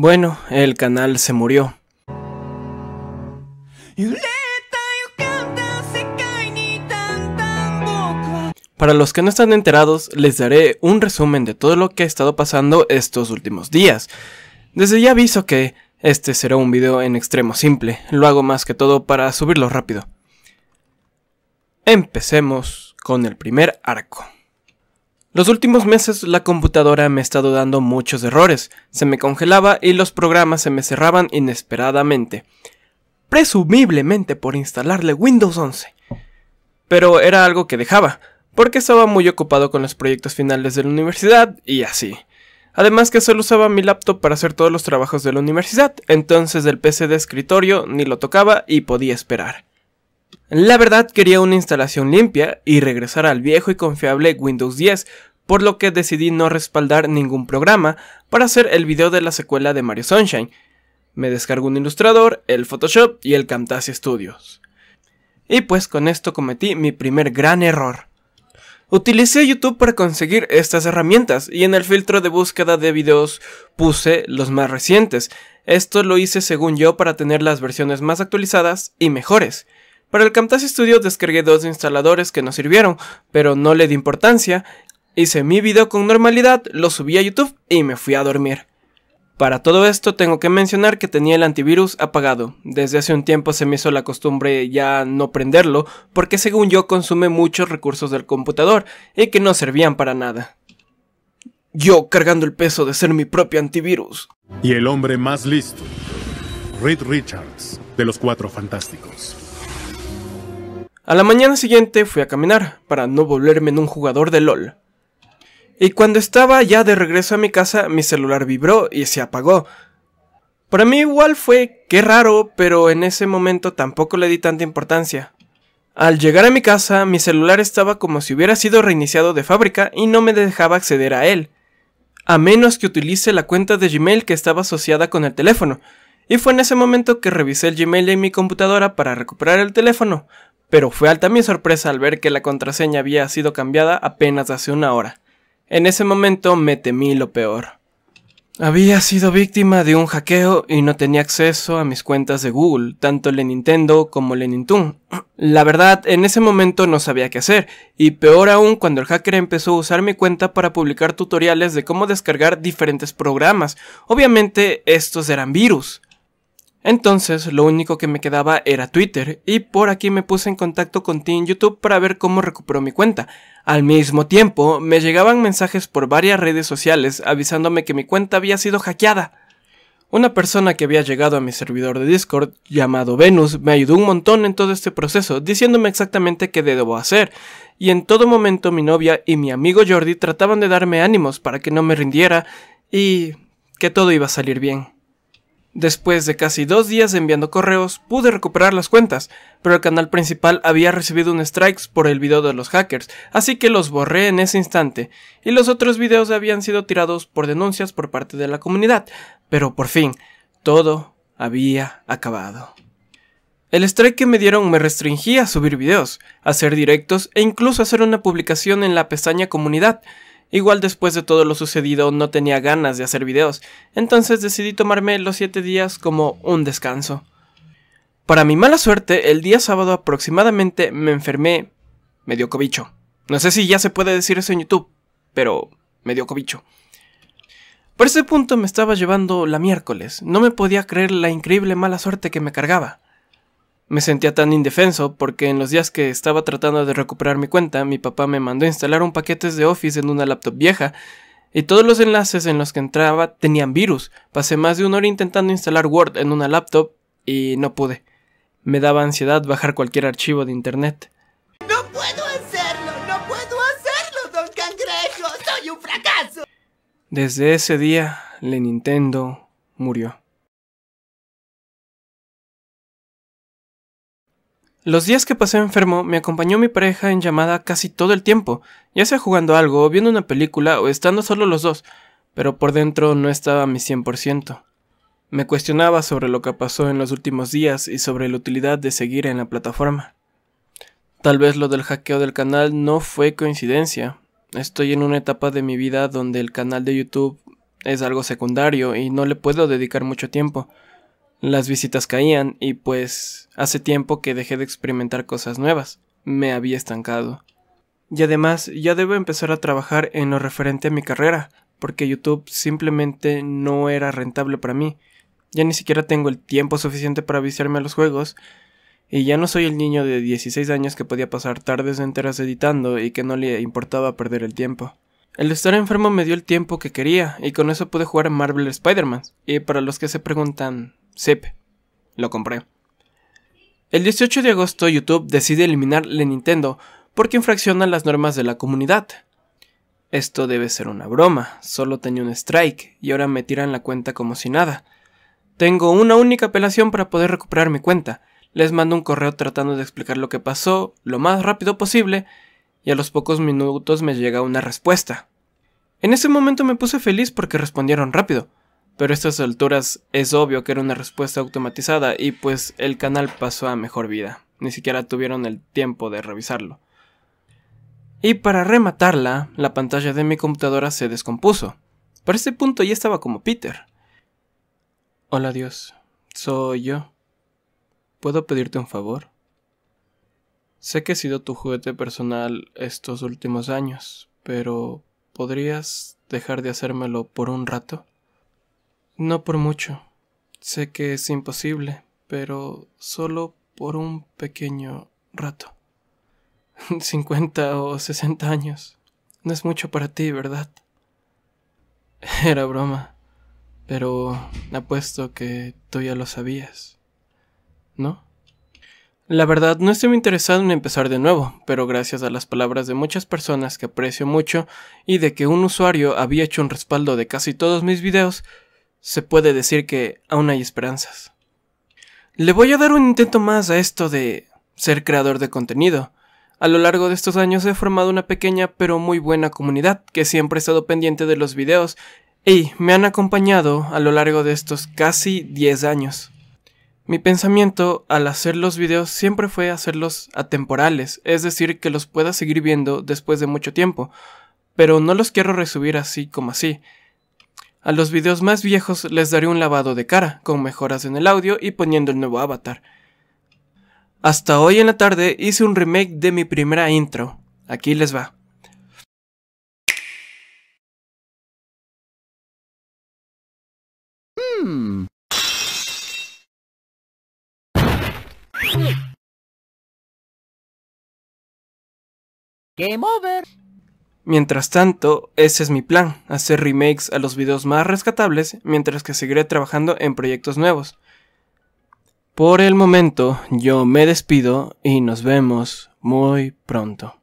Bueno, el canal se murió. Para los que no están enterados, les daré un resumen de todo lo que ha estado pasando estos últimos días. Desde ya aviso que este será un video en extremo simple, lo hago más que todo para subirlo rápido. Empecemos con el primer arco. Los últimos meses la computadora me ha estado dando muchos errores, se me congelaba y los programas se me cerraban inesperadamente, presumiblemente por instalarle Windows 11. Pero era algo que dejaba, porque estaba muy ocupado con los proyectos finales de la universidad y así. Además que solo usaba mi laptop para hacer todos los trabajos de la universidad, entonces el PC de escritorio ni lo tocaba y podía esperar. La verdad quería una instalación limpia y regresar al viejo y confiable Windows 10 por lo que decidí no respaldar ningún programa para hacer el video de la secuela de Mario Sunshine. Me descargué un ilustrador, el Photoshop y el Camtasia Studios. Y pues con esto cometí mi primer gran error. Utilicé YouTube para conseguir estas herramientas y en el filtro de búsqueda de videos puse los más recientes. Esto lo hice según yo para tener las versiones más actualizadas y mejores. Para el Camtasia Studio descargué dos instaladores que no sirvieron, pero no le di importancia Hice mi video con normalidad, lo subí a YouTube y me fui a dormir. Para todo esto tengo que mencionar que tenía el antivirus apagado. Desde hace un tiempo se me hizo la costumbre ya no prenderlo porque según yo consume muchos recursos del computador y que no servían para nada. Yo cargando el peso de ser mi propio antivirus. Y el hombre más listo, Reed Richards, de los Cuatro Fantásticos. A la mañana siguiente fui a caminar para no volverme en un jugador de LOL y cuando estaba ya de regreso a mi casa mi celular vibró y se apagó. Para mí igual fue qué raro, pero en ese momento tampoco le di tanta importancia. Al llegar a mi casa, mi celular estaba como si hubiera sido reiniciado de fábrica y no me dejaba acceder a él, a menos que utilice la cuenta de Gmail que estaba asociada con el teléfono, y fue en ese momento que revisé el Gmail en mi computadora para recuperar el teléfono, pero fue alta mi sorpresa al ver que la contraseña había sido cambiada apenas hace una hora. En ese momento me temí lo peor. Había sido víctima de un hackeo y no tenía acceso a mis cuentas de Google, tanto la Nintendo como la Nintendo. La verdad, en ese momento no sabía qué hacer, y peor aún cuando el hacker empezó a usar mi cuenta para publicar tutoriales de cómo descargar diferentes programas. Obviamente, estos eran virus. Entonces lo único que me quedaba era Twitter y por aquí me puse en contacto con Team YouTube para ver cómo recuperó mi cuenta. Al mismo tiempo me llegaban mensajes por varias redes sociales avisándome que mi cuenta había sido hackeada. Una persona que había llegado a mi servidor de Discord, llamado Venus, me ayudó un montón en todo este proceso, diciéndome exactamente qué debo hacer, y en todo momento mi novia y mi amigo Jordi trataban de darme ánimos para que no me rindiera y que todo iba a salir bien. Después de casi dos días enviando correos, pude recuperar las cuentas, pero el canal principal había recibido un strike por el video de los hackers, así que los borré en ese instante, y los otros videos habían sido tirados por denuncias por parte de la comunidad, pero por fin, todo había acabado. El strike que me dieron me restringía a subir videos, hacer directos e incluso hacer una publicación en la pestaña comunidad, Igual después de todo lo sucedido no tenía ganas de hacer videos, entonces decidí tomarme los 7 días como un descanso. Para mi mala suerte, el día sábado aproximadamente me enfermé medio cobicho. No sé si ya se puede decir eso en YouTube, pero medio cobicho. Por ese punto me estaba llevando la miércoles, no me podía creer la increíble mala suerte que me cargaba. Me sentía tan indefenso porque en los días que estaba tratando de recuperar mi cuenta, mi papá me mandó a instalar un paquete de Office en una laptop vieja y todos los enlaces en los que entraba tenían virus. Pasé más de una hora intentando instalar Word en una laptop y no pude. Me daba ansiedad bajar cualquier archivo de internet. ¡No puedo hacerlo! ¡No puedo hacerlo, don cangrejo! ¡Soy un fracaso! Desde ese día, la Nintendo murió. Los días que pasé enfermo me acompañó mi pareja en llamada casi todo el tiempo, ya sea jugando algo, viendo una película o estando solo los dos, pero por dentro no estaba a mi 100%. Me cuestionaba sobre lo que pasó en los últimos días y sobre la utilidad de seguir en la plataforma. Tal vez lo del hackeo del canal no fue coincidencia. Estoy en una etapa de mi vida donde el canal de YouTube es algo secundario y no le puedo dedicar mucho tiempo. Las visitas caían y pues hace tiempo que dejé de experimentar cosas nuevas. Me había estancado. Y además ya debo empezar a trabajar en lo referente a mi carrera, porque YouTube simplemente no era rentable para mí. Ya ni siquiera tengo el tiempo suficiente para viciarme a los juegos, y ya no soy el niño de 16 años que podía pasar tardes enteras editando y que no le importaba perder el tiempo. El estar enfermo me dio el tiempo que quería, y con eso pude jugar a Marvel Spider-Man. Y para los que se preguntan, Zip. Lo compré. El 18 de agosto YouTube decide eliminarle Nintendo porque infracciona las normas de la comunidad. Esto debe ser una broma, solo tenía un strike y ahora me tiran la cuenta como si nada. Tengo una única apelación para poder recuperar mi cuenta. Les mando un correo tratando de explicar lo que pasó lo más rápido posible y a los pocos minutos me llega una respuesta. En ese momento me puse feliz porque respondieron rápido pero a estas alturas es obvio que era una respuesta automatizada y pues el canal pasó a mejor vida, ni siquiera tuvieron el tiempo de revisarlo. Y para rematarla, la pantalla de mi computadora se descompuso. Para este punto ya estaba como Peter. Hola Dios, soy yo. ¿Puedo pedirte un favor? Sé que he sido tu juguete personal estos últimos años, pero ¿podrías dejar de hacérmelo por un rato? No por mucho. Sé que es imposible, pero solo por un pequeño rato. 50 o 60 años. No es mucho para ti, ¿verdad? Era broma, pero apuesto que tú ya lo sabías. ¿No? La verdad, no estoy muy interesado en empezar de nuevo, pero gracias a las palabras de muchas personas que aprecio mucho y de que un usuario había hecho un respaldo de casi todos mis videos, se puede decir que aún hay esperanzas. Le voy a dar un intento más a esto de ser creador de contenido. A lo largo de estos años he formado una pequeña pero muy buena comunidad que siempre ha estado pendiente de los videos y me han acompañado a lo largo de estos casi 10 años. Mi pensamiento al hacer los videos siempre fue hacerlos atemporales, es decir, que los pueda seguir viendo después de mucho tiempo, pero no los quiero resubir así como así. A los videos más viejos les daré un lavado de cara, con mejoras en el audio y poniendo el nuevo avatar. Hasta hoy en la tarde hice un remake de mi primera intro. Aquí les va. Hmm. Game over. Mientras tanto, ese es mi plan, hacer remakes a los videos más rescatables mientras que seguiré trabajando en proyectos nuevos. Por el momento, yo me despido y nos vemos muy pronto.